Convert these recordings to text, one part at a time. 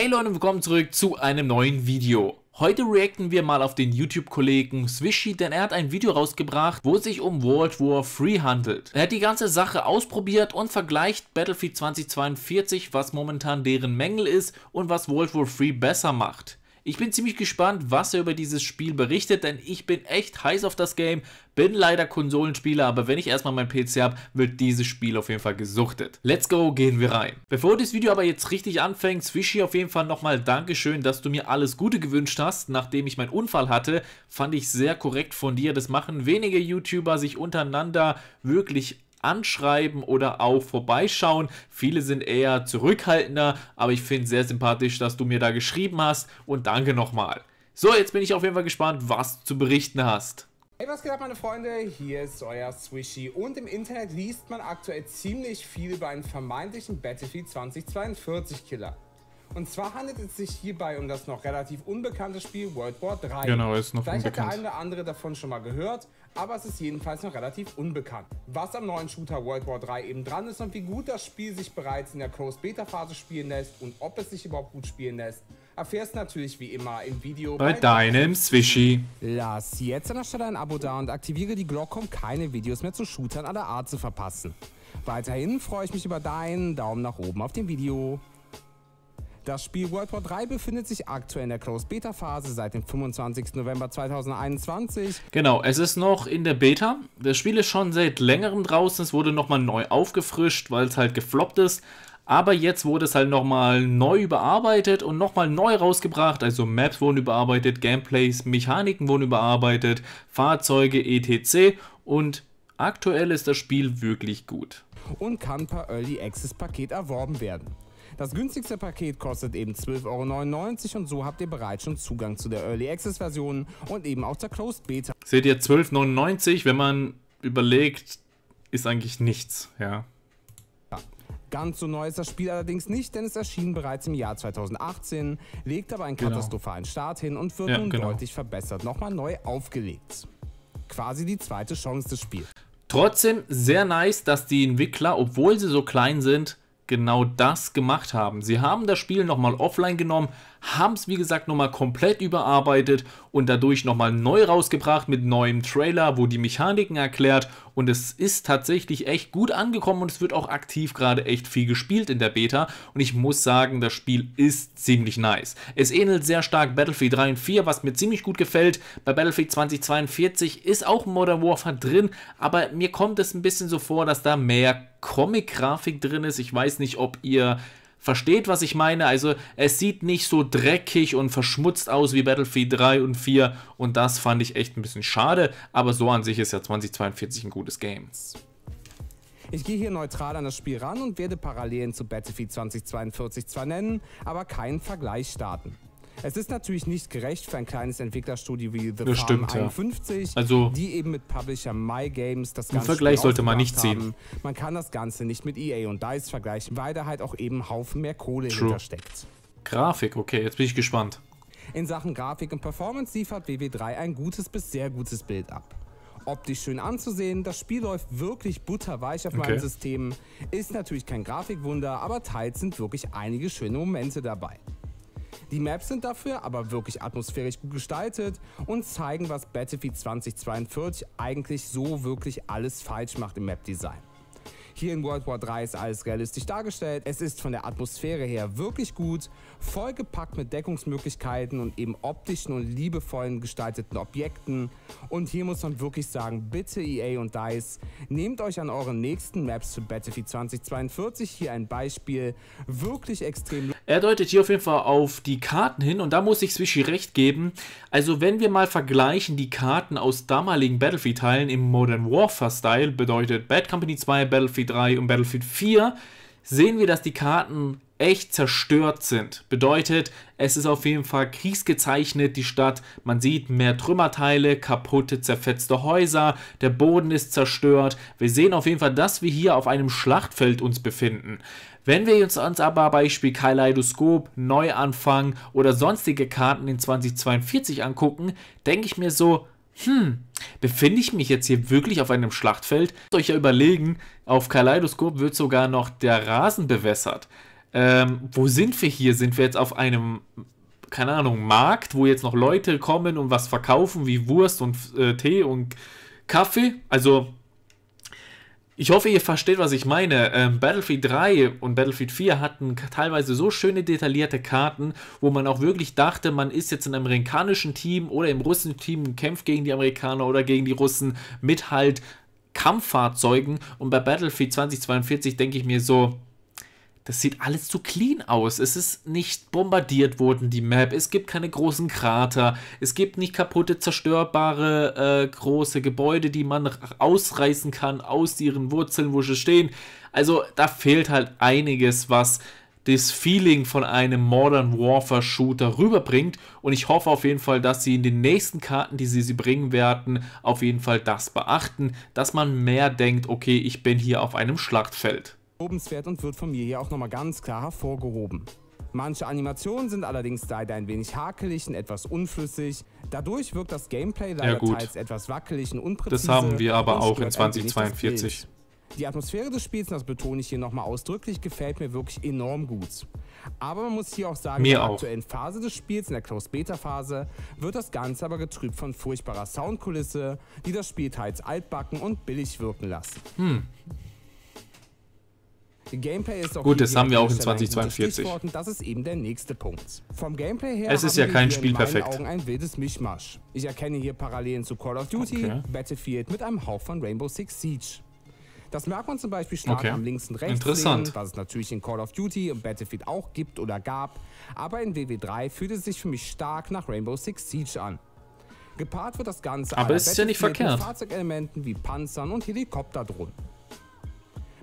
Hey Leute, willkommen zurück zu einem neuen Video. Heute reacten wir mal auf den YouTube-Kollegen Swishy, denn er hat ein Video rausgebracht, wo es sich um World War 3 handelt. Er hat die ganze Sache ausprobiert und vergleicht Battlefield 2042, was momentan deren Mängel ist und was World War 3 besser macht. Ich bin ziemlich gespannt, was er über dieses Spiel berichtet, denn ich bin echt heiß auf das Game, bin leider Konsolenspieler, aber wenn ich erstmal meinen PC habe, wird dieses Spiel auf jeden Fall gesuchtet. Let's go, gehen wir rein. Bevor das Video aber jetzt richtig anfängt, Swishy auf jeden Fall nochmal Dankeschön, dass du mir alles Gute gewünscht hast, nachdem ich meinen Unfall hatte, fand ich sehr korrekt von dir. Das machen wenige YouTuber, sich untereinander wirklich anschreiben oder auch vorbeischauen. Viele sind eher zurückhaltender, aber ich finde es sehr sympathisch, dass du mir da geschrieben hast und danke nochmal. So, jetzt bin ich auf jeden Fall gespannt, was du zu berichten hast. Hey, was geht ab, meine Freunde? Hier ist euer Swishy. Und im Internet liest man aktuell ziemlich viel über einen vermeintlichen Battlefield 2042 Killer. Und zwar handelt es sich hierbei um das noch relativ unbekannte Spiel World War 3. Genau, ist noch Vielleicht unbekannt. hat der eine oder andere davon schon mal gehört, aber es ist jedenfalls noch relativ unbekannt. Was am neuen Shooter World War 3 eben dran ist und wie gut das Spiel sich bereits in der Closed-Beta-Phase spielen lässt und ob es sich überhaupt gut spielen lässt, erfährst natürlich wie immer im Video bei, bei deinem Swishy. Lass jetzt an der Stelle ein Abo da und aktiviere die Glocke, um keine Videos mehr zu Shootern aller Art zu verpassen. Weiterhin freue ich mich über deinen Daumen nach oben auf dem Video. Das Spiel World War 3 befindet sich aktuell in der Closed Beta Phase seit dem 25. November 2021. Genau, es ist noch in der Beta. Das Spiel ist schon seit längerem draußen. Es wurde nochmal neu aufgefrischt, weil es halt gefloppt ist. Aber jetzt wurde es halt nochmal neu überarbeitet und nochmal neu rausgebracht. Also Maps wurden überarbeitet, Gameplays, Mechaniken wurden überarbeitet, Fahrzeuge, etc. Und aktuell ist das Spiel wirklich gut. Und kann per Early Access Paket erworben werden. Das günstigste Paket kostet eben 12,99 Euro und so habt ihr bereits schon Zugang zu der Early Access Version und eben auch zur Closed Beta. Seht ihr, 12,99, Euro, wenn man überlegt, ist eigentlich nichts, ja. Ganz so neu ist das Spiel allerdings nicht, denn es erschien bereits im Jahr 2018, legt aber einen genau. katastrophalen Start hin und wird ja, nun genau. deutlich verbessert, nochmal neu aufgelegt. Quasi die zweite Chance des Spiels. Trotzdem sehr nice, dass die Entwickler, obwohl sie so klein sind, genau das gemacht haben. Sie haben das Spiel nochmal offline genommen, haben es wie gesagt nochmal komplett überarbeitet und dadurch nochmal neu rausgebracht mit neuem Trailer, wo die Mechaniken erklärt und es ist tatsächlich echt gut angekommen und es wird auch aktiv gerade echt viel gespielt in der Beta und ich muss sagen, das Spiel ist ziemlich nice. Es ähnelt sehr stark Battlefield 3 und 4, was mir ziemlich gut gefällt. Bei Battlefield 2042 ist auch Modern Warfare drin, aber mir kommt es ein bisschen so vor, dass da mehr Comic-Grafik drin ist. Ich weiß nicht, ob ihr versteht, was ich meine. Also es sieht nicht so dreckig und verschmutzt aus wie Battlefield 3 und 4 und das fand ich echt ein bisschen schade, aber so an sich ist ja 2042 ein gutes Game. Ich gehe hier neutral an das Spiel ran und werde Parallelen zu Battlefield 2042 zwar nennen, aber keinen Vergleich starten. Es ist natürlich nicht gerecht für ein kleines Entwicklerstudio wie The das Farm stimmt, 51, ja. also, die eben mit Publisher My Games das Ganze Im Vergleich sollte man nicht sehen. Haben. Man kann das Ganze nicht mit EA und DICE vergleichen, weil da halt auch eben Haufen mehr Kohle True. hintersteckt. Grafik, okay, jetzt bin ich gespannt. In Sachen Grafik und Performance liefert WW3 ein gutes bis sehr gutes Bild ab optisch schön anzusehen. Das Spiel läuft wirklich butterweich auf okay. meinem System. Ist natürlich kein Grafikwunder, aber teils sind wirklich einige schöne Momente dabei. Die Maps sind dafür aber wirklich atmosphärisch gut gestaltet und zeigen, was Battlefield 2042 eigentlich so wirklich alles falsch macht im Map-Design. Hier in World War 3 ist alles realistisch dargestellt. Es ist von der Atmosphäre her wirklich gut, vollgepackt mit Deckungsmöglichkeiten und eben optischen und liebevollen gestalteten Objekten. Und hier muss man wirklich sagen, bitte EA und DICE, nehmt euch an euren nächsten Maps für Battlefield 2042 hier ein Beispiel. Wirklich extrem er deutet hier auf jeden Fall auf die Karten hin und da muss ich Swishy recht geben. Also wenn wir mal vergleichen die Karten aus damaligen Battlefield-Teilen im Modern Warfare-Style, bedeutet Bad Company 2, Battlefield 3 und Battlefield 4, sehen wir, dass die Karten echt zerstört sind. Bedeutet, es ist auf jeden Fall kriegsgezeichnet, die Stadt. Man sieht mehr Trümmerteile, kaputte, zerfetzte Häuser, der Boden ist zerstört. Wir sehen auf jeden Fall, dass wir hier auf einem Schlachtfeld uns befinden. Wenn wir uns aber Beispiel Kaleidoskop, Neuanfang oder sonstige Karten in 2042 angucken, denke ich mir so, hm, befinde ich mich jetzt hier wirklich auf einem Schlachtfeld? Müsst euch ja überlegen, auf Kaleidoskop wird sogar noch der Rasen bewässert. Ähm, wo sind wir hier? Sind wir jetzt auf einem, keine Ahnung, Markt, wo jetzt noch Leute kommen und was verkaufen, wie Wurst und äh, Tee und Kaffee? Also, ich hoffe, ihr versteht, was ich meine. Ähm, Battlefield 3 und Battlefield 4 hatten teilweise so schöne detaillierte Karten, wo man auch wirklich dachte, man ist jetzt in einem amerikanischen Team oder im russischen Team, kämpft gegen die Amerikaner oder gegen die Russen mit halt Kampffahrzeugen. Und bei Battlefield 2042 denke ich mir so, das sieht alles zu clean aus. Es ist nicht bombardiert worden, die Map. Es gibt keine großen Krater. Es gibt nicht kaputte, zerstörbare, äh, große Gebäude, die man ausreißen kann aus ihren Wurzeln, wo sie stehen. Also da fehlt halt einiges, was das Feeling von einem Modern Warfare Shooter rüberbringt. Und ich hoffe auf jeden Fall, dass sie in den nächsten Karten, die sie, sie bringen werden, auf jeden Fall das beachten, dass man mehr denkt, okay, ich bin hier auf einem Schlachtfeld lobenswert und wird von mir hier auch nochmal ganz klar hervorgehoben. Manche Animationen sind allerdings leider ein wenig hakelig und etwas unflüssig. Dadurch wirkt das Gameplay leider ja, teils etwas wackelig und unpräzise. Das haben wir aber auch in 2042. Die Atmosphäre des Spiels, das betone ich hier nochmal ausdrücklich, gefällt mir wirklich enorm gut. Aber man muss hier auch sagen, mir in der auch. aktuellen Phase des Spiels, in der close beta phase wird das Ganze aber getrübt von furchtbarer Soundkulisse, die das Spiel teils altbacken und billig wirken lassen. Hm. Gameplay ist auch Gut, das haben wir auch in 2042. Das ist eben der nächste Punkt. Vom Gameplay her es ist ja kein Spiel perfekt. Augen ein wildes Mischmasch. Ich erkenne hier Parallelen zu Call of Duty, okay. Battlefield mit einem Hauch von Rainbow Six Siege. Das merkt man zum Beispiel stark okay. am links und rechts. Interessant. Sehen, was es natürlich in Call of Duty und Battlefield auch gibt oder gab. Aber in WW3 fühlt es sich für mich stark nach Rainbow Six Siege an. Gepaart wird das Ganze aber ist ja nicht verkehrt. mit Fahrzeugelementen wie Panzern und Helikopterdrohnen.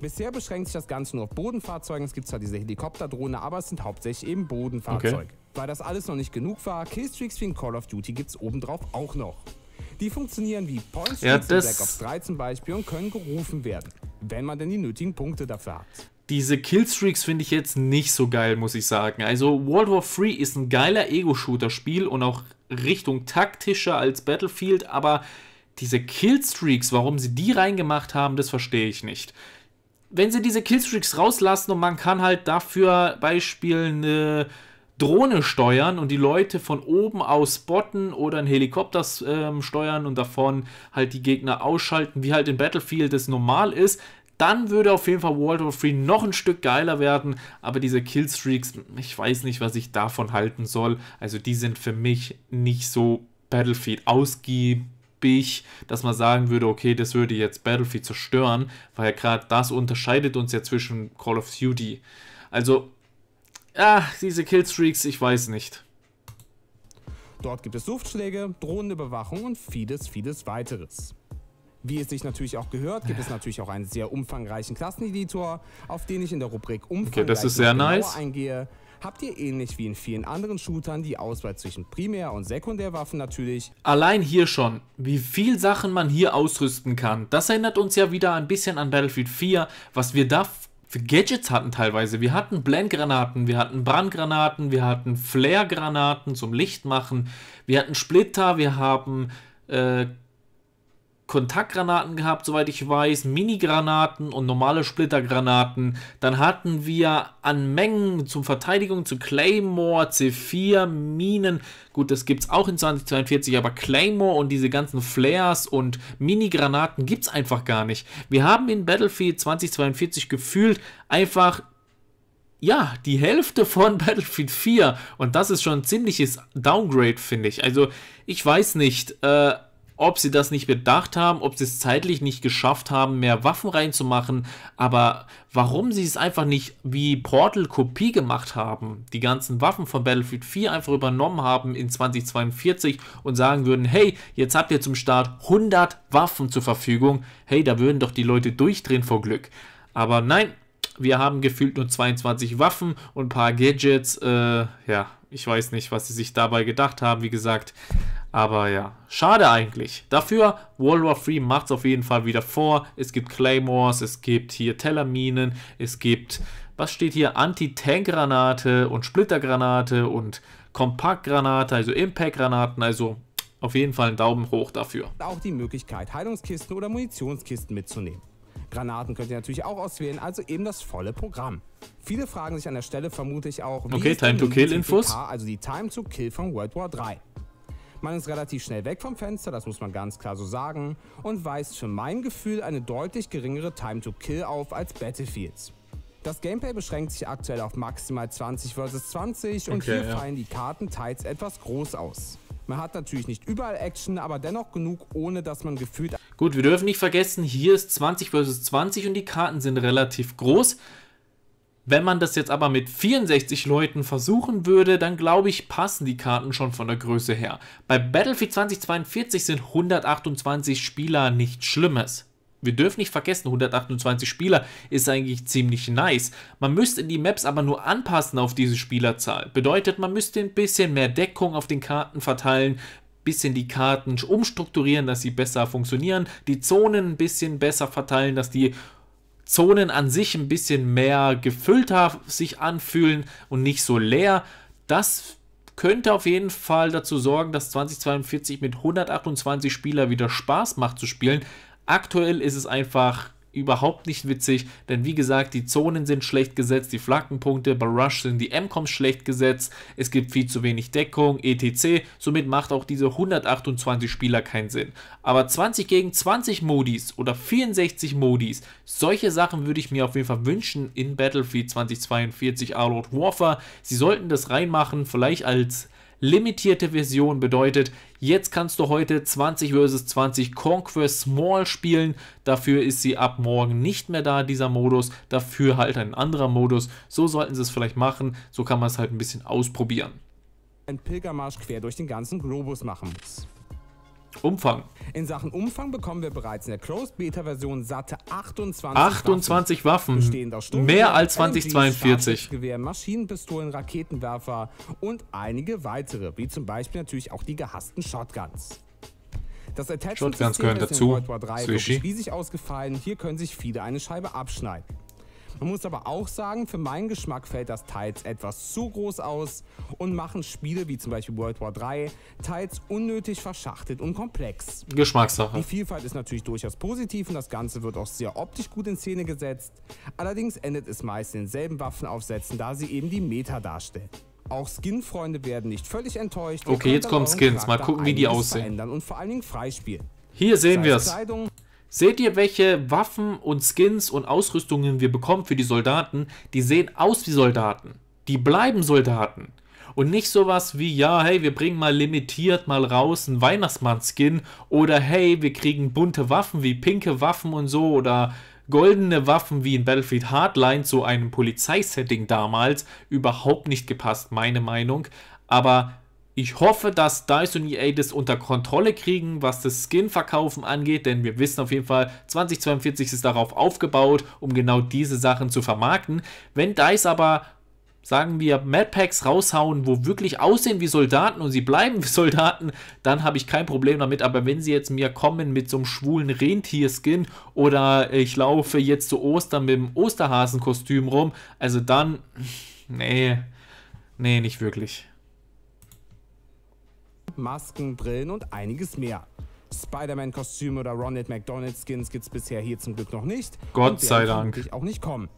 Bisher beschränkt sich das Ganze nur auf Bodenfahrzeugen. Es gibt zwar diese Helikopterdrohne, aber es sind hauptsächlich eben Bodenfahrzeuge. Okay. Weil das alles noch nicht genug war, Killstreaks wie in Call of Duty gibt es obendrauf auch noch. Die funktionieren wie Points ja, in Black Ops 3 zum Beispiel und können gerufen werden, wenn man denn die nötigen Punkte dafür hat. Diese Killstreaks finde ich jetzt nicht so geil, muss ich sagen. Also World War 3 ist ein geiler Ego-Shooter-Spiel und auch Richtung taktischer als Battlefield, aber diese Killstreaks, warum sie die reingemacht haben, das verstehe ich nicht wenn sie diese Killstreaks rauslassen und man kann halt dafür Beispiel eine Drohne steuern und die Leute von oben aus spotten oder einen Helikopter ähm, steuern und davon halt die Gegner ausschalten, wie halt in Battlefield es normal ist, dann würde auf jeden Fall World War 3 noch ein Stück geiler werden, aber diese Killstreaks, ich weiß nicht, was ich davon halten soll. Also die sind für mich nicht so Battlefield ausgiebig ich, dass man sagen würde, okay, das würde jetzt Battlefield zerstören, weil gerade das unterscheidet uns ja zwischen Call of Duty. Also, ach, diese Killstreaks, ich weiß nicht. Dort gibt es Luftschläge, Drohnenüberwachung und vieles, vieles weiteres. Wie es sich natürlich auch gehört, gibt es natürlich auch einen sehr umfangreichen Klasseneditor, auf den ich in der Rubrik Umfang okay, das ist sehr nice. eingehe, habt ihr ähnlich wie in vielen anderen Shootern die Auswahl zwischen Primär- und Sekundärwaffen natürlich. Allein hier schon, wie viel Sachen man hier ausrüsten kann, das erinnert uns ja wieder ein bisschen an Battlefield 4, was wir da für Gadgets hatten teilweise. Wir hatten Blendgranaten, wir hatten Brandgranaten, wir hatten Flaregranaten zum Licht machen, wir hatten Splitter, wir haben äh, Kontaktgranaten gehabt, soweit ich weiß, Mini-Granaten und normale Splittergranaten. Dann hatten wir an Mengen zum Verteidigung zu Claymore, C4, Minen. Gut, das gibt es auch in 2042, aber Claymore und diese ganzen Flares und Mini-Granaten gibt es einfach gar nicht. Wir haben in Battlefield 2042 gefühlt einfach ja, die Hälfte von Battlefield 4 und das ist schon ein ziemliches Downgrade, finde ich. Also, ich weiß nicht, äh, ob sie das nicht bedacht haben, ob sie es zeitlich nicht geschafft haben, mehr Waffen reinzumachen, aber warum sie es einfach nicht wie Portal Kopie gemacht haben, die ganzen Waffen von Battlefield 4 einfach übernommen haben in 2042 und sagen würden, hey, jetzt habt ihr zum Start 100 Waffen zur Verfügung, hey, da würden doch die Leute durchdrehen vor Glück. Aber nein, wir haben gefühlt nur 22 Waffen und ein paar Gadgets. Äh, ja, ich weiß nicht, was sie sich dabei gedacht haben. Wie gesagt, aber ja, schade eigentlich. Dafür, World War 3 macht es auf jeden Fall wieder vor. Es gibt Claymores, es gibt hier Tellerminen, es gibt, was steht hier, Anti-Tank-Granate und Splittergranate und Kompaktgranate, also Impact-Granaten, also auf jeden Fall einen Daumen hoch dafür. Auch die Möglichkeit, Heilungskisten oder Munitionskisten mitzunehmen. Granaten könnt ihr natürlich auch auswählen, also eben das volle Programm. Viele fragen sich an der Stelle vermutlich auch, wie okay, Time to Kill Infos, also die Time to Kill von World War 3. Man ist relativ schnell weg vom Fenster, das muss man ganz klar so sagen, und weist für mein Gefühl eine deutlich geringere Time to Kill auf als Battlefields. Das Gameplay beschränkt sich aktuell auf maximal 20 vs 20 und okay, hier ja. fallen die Karten teils etwas groß aus. Man hat natürlich nicht überall Action, aber dennoch genug, ohne dass man gefühlt... Gut, wir dürfen nicht vergessen, hier ist 20 vs 20 und die Karten sind relativ groß. Wenn man das jetzt aber mit 64 Leuten versuchen würde, dann glaube ich, passen die Karten schon von der Größe her. Bei Battlefield 2042 sind 128 Spieler nichts Schlimmes. Wir dürfen nicht vergessen, 128 Spieler ist eigentlich ziemlich nice. Man müsste die Maps aber nur anpassen auf diese Spielerzahl. Bedeutet, man müsste ein bisschen mehr Deckung auf den Karten verteilen, bisschen die Karten umstrukturieren, dass sie besser funktionieren, die Zonen ein bisschen besser verteilen, dass die Zonen an sich ein bisschen mehr gefüllter sich anfühlen und nicht so leer. Das könnte auf jeden Fall dazu sorgen, dass 2042 mit 128 Spieler wieder Spaß macht zu spielen. Aktuell ist es einfach überhaupt nicht witzig, denn wie gesagt, die Zonen sind schlecht gesetzt, die Flaggenpunkte, bei Rush sind die M-Coms schlecht gesetzt, es gibt viel zu wenig Deckung, etc. Somit macht auch diese 128 Spieler keinen Sinn. Aber 20 gegen 20 Modis oder 64 Modis, solche Sachen würde ich mir auf jeden Fall wünschen in Battlefield 2042 Armored Warfare. Sie sollten das reinmachen, vielleicht als Limitierte Version bedeutet, jetzt kannst du heute 20 vs 20 Conquest Small spielen. Dafür ist sie ab morgen nicht mehr da, dieser Modus. Dafür halt ein anderer Modus. So sollten sie es vielleicht machen. So kann man es halt ein bisschen ausprobieren. Ein Pilgermarsch quer durch den ganzen Globus machen muss. Umfang. In Sachen Umfang bekommen wir bereits in der Closed Beta Version satte 28, 28 Waffen, bestehend aus mehr als 2042. Gewehr, Maschinenpistolen, Raketenwerfer und einige weitere, wie zum Beispiel natürlich auch die gehassten Shotguns. Das Attachment-System ist dazu. in World War 3 riesig ausgefallen. Hier können sich viele eine Scheibe abschneiden. Man muss aber auch sagen, für meinen Geschmack fällt das teils etwas zu groß aus und machen Spiele wie zum Beispiel World War 3 teils unnötig verschachtelt und komplex. Geschmackssache. Die Vielfalt ist natürlich durchaus positiv und das Ganze wird auch sehr optisch gut in Szene gesetzt. Allerdings endet es meist in denselben Waffenaufsätzen, da sie eben die Meta darstellen. Auch Skin-Freunde werden nicht völlig enttäuscht. Okay, jetzt kommen Skins. Mal gucken, wie die aussehen. Und vor allen Dingen freispielen. Hier sehen wir es. Seht ihr, welche Waffen und Skins und Ausrüstungen wir bekommen für die Soldaten? Die sehen aus wie Soldaten. Die bleiben Soldaten. Und nicht sowas wie, ja, hey, wir bringen mal limitiert mal raus einen Weihnachtsmann-Skin oder hey, wir kriegen bunte Waffen wie pinke Waffen und so oder goldene Waffen wie in Battlefield Hardline zu einem Polizeisetting damals überhaupt nicht gepasst, meine Meinung. Aber ich hoffe, dass DICE und EA das unter Kontrolle kriegen, was das Skin-Verkaufen angeht, denn wir wissen auf jeden Fall, 2042 ist darauf aufgebaut, um genau diese Sachen zu vermarkten. Wenn DICE aber sagen wir, Madpacks raushauen, wo wirklich aussehen wie Soldaten und sie bleiben wie Soldaten, dann habe ich kein Problem damit. Aber wenn sie jetzt mir kommen mit so einem schwulen Rentier-Skin oder ich laufe jetzt zu Ostern mit dem Osterhasen-Kostüm rum, also dann, nee, nee, nicht wirklich. Masken, Brillen und einiges mehr. Spider-Man-Kostüme oder Ronald McDonald-Skins gibt es bisher hier zum Glück noch nicht. Gott sei Dank. auch nicht kommen.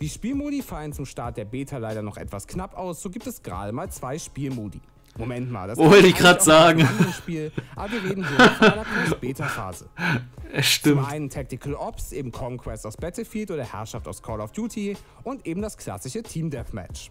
Die Spielmodi fallen zum Start der Beta leider noch etwas knapp aus, so gibt es gerade mal zwei Spielmodi. Moment mal, das wollte ich gerade sagen. Spiel, aber wir reden hier von einer beta phase Stimmt. Zum einen Tactical Ops, eben Conquest aus Battlefield oder Herrschaft aus Call of Duty und eben das klassische Team Deathmatch.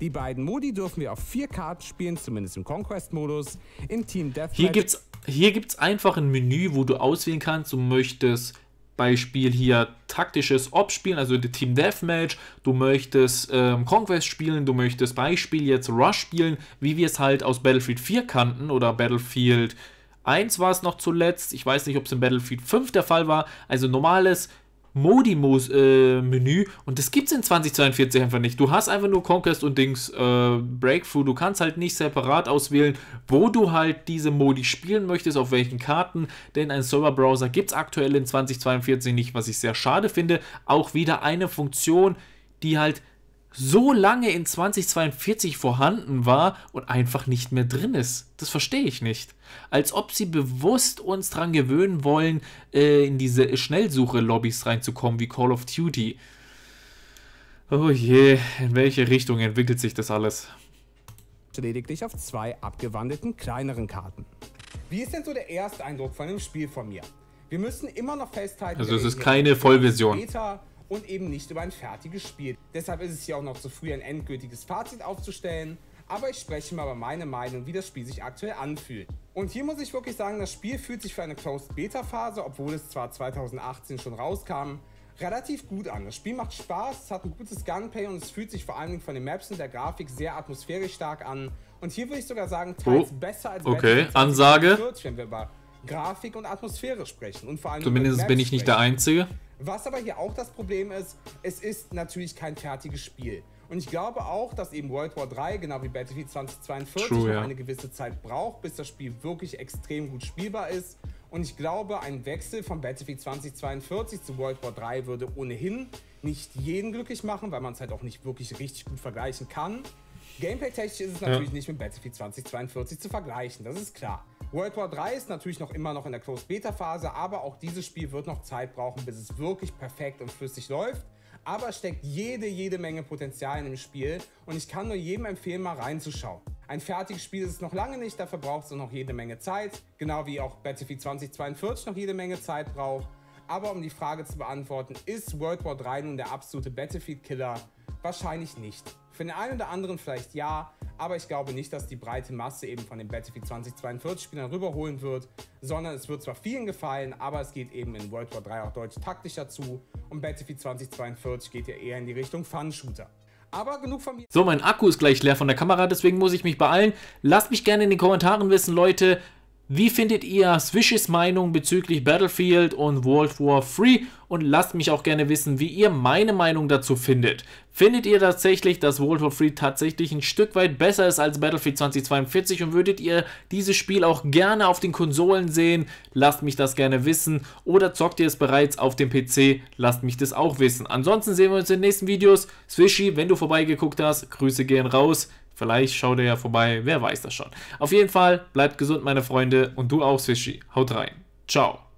Die beiden Modi dürfen wir auf vier Karten spielen, zumindest im Conquest-Modus. In Team Deathmatch... Hier gibt's, hier gibt's einfach ein Menü, wo du auswählen kannst, du möchtest Beispiel hier taktisches Op spielen, also Team Deathmatch, du möchtest ähm, Conquest spielen, du möchtest Beispiel jetzt Rush spielen, wie wir es halt aus Battlefield 4 kannten oder Battlefield 1 war es noch zuletzt, ich weiß nicht, ob es in Battlefield 5 der Fall war, also normales Modi-Menü äh, und das gibt es in 2042 einfach nicht. Du hast einfach nur Conquest und Dings äh, Breakthrough. Du kannst halt nicht separat auswählen, wo du halt diese Modi spielen möchtest, auf welchen Karten, denn ein Serverbrowser es aktuell in 2042 nicht, was ich sehr schade finde. Auch wieder eine Funktion, die halt so lange in 2042 vorhanden war und einfach nicht mehr drin ist. Das verstehe ich nicht. Als ob sie bewusst uns dran gewöhnen wollen, äh, in diese Schnellsuche-Lobbys reinzukommen wie Call of Duty. Oh je, in welche Richtung entwickelt sich das alles? Lediglich auf zwei abgewandelten kleineren Karten. Wie ist denn so der Ersteindruck von dem Spiel von mir? Wir müssen immer noch festhalten. Also es ist keine Vollversion. Beta und eben nicht über ein fertiges Spiel. Deshalb ist es hier auch noch zu früh, ein endgültiges Fazit aufzustellen, aber ich spreche mal über meine Meinung, wie das Spiel sich aktuell anfühlt. Und hier muss ich wirklich sagen, das Spiel fühlt sich für eine Closed Beta Phase, obwohl es zwar 2018 schon rauskam, relativ gut an. Das Spiel macht Spaß, es hat ein gutes Gunplay und es fühlt sich vor allen Dingen von den Maps und der Grafik sehr atmosphärisch stark an. Und hier würde ich sogar sagen, teils oh, besser als Okay, Ansage. 40, wenn wir über Grafik und Atmosphäre sprechen. Und vor allem Zumindest bin ich nicht sprechen. der Einzige. Was aber hier auch das Problem ist, es ist natürlich kein fertiges Spiel. Und ich glaube auch, dass eben World War 3, genau wie Battlefield 2042, True, noch ja. eine gewisse Zeit braucht, bis das Spiel wirklich extrem gut spielbar ist. Und ich glaube, ein Wechsel von Battlefield 2042 zu World War 3 würde ohnehin nicht jeden glücklich machen, weil man es halt auch nicht wirklich richtig gut vergleichen kann. Gameplay-technisch ist es natürlich nicht mit Battlefield 2042 zu vergleichen, das ist klar. World War 3 ist natürlich noch immer noch in der Closed Beta Phase, aber auch dieses Spiel wird noch Zeit brauchen, bis es wirklich perfekt und flüssig läuft. Aber es steckt jede, jede Menge Potenzial in dem Spiel und ich kann nur jedem empfehlen, mal reinzuschauen. Ein fertiges Spiel ist es noch lange nicht, dafür braucht es noch jede Menge Zeit, genau wie auch Battlefield 2042 noch jede Menge Zeit braucht. Aber um die Frage zu beantworten, ist World War 3 nun der absolute Battlefield-Killer? Wahrscheinlich nicht. Für den einen oder anderen vielleicht ja, aber ich glaube nicht, dass die breite Masse eben von den Battlefield 2042 Spielern rüberholen wird, sondern es wird zwar vielen gefallen, aber es geht eben in World War 3 auch deutlich taktischer zu und Battlefield 2042 geht ja eher in die Richtung Fun-Shooter. Aber genug von mir. So, mein Akku ist gleich leer von der Kamera, deswegen muss ich mich beeilen. Lasst mich gerne in den Kommentaren wissen, Leute, wie findet ihr Swishes Meinung bezüglich Battlefield und World War 3? Und lasst mich auch gerne wissen, wie ihr meine Meinung dazu findet. Findet ihr tatsächlich, dass World War 3 tatsächlich ein Stück weit besser ist als Battlefield 2042 und würdet ihr dieses Spiel auch gerne auf den Konsolen sehen? Lasst mich das gerne wissen. Oder zockt ihr es bereits auf dem PC? Lasst mich das auch wissen. Ansonsten sehen wir uns in den nächsten Videos. Swishy, wenn du vorbeigeguckt hast, Grüße gehen raus. Vielleicht schaut ihr ja vorbei, wer weiß das schon. Auf jeden Fall, bleibt gesund, meine Freunde, und du auch, Swishy. Haut rein. Ciao.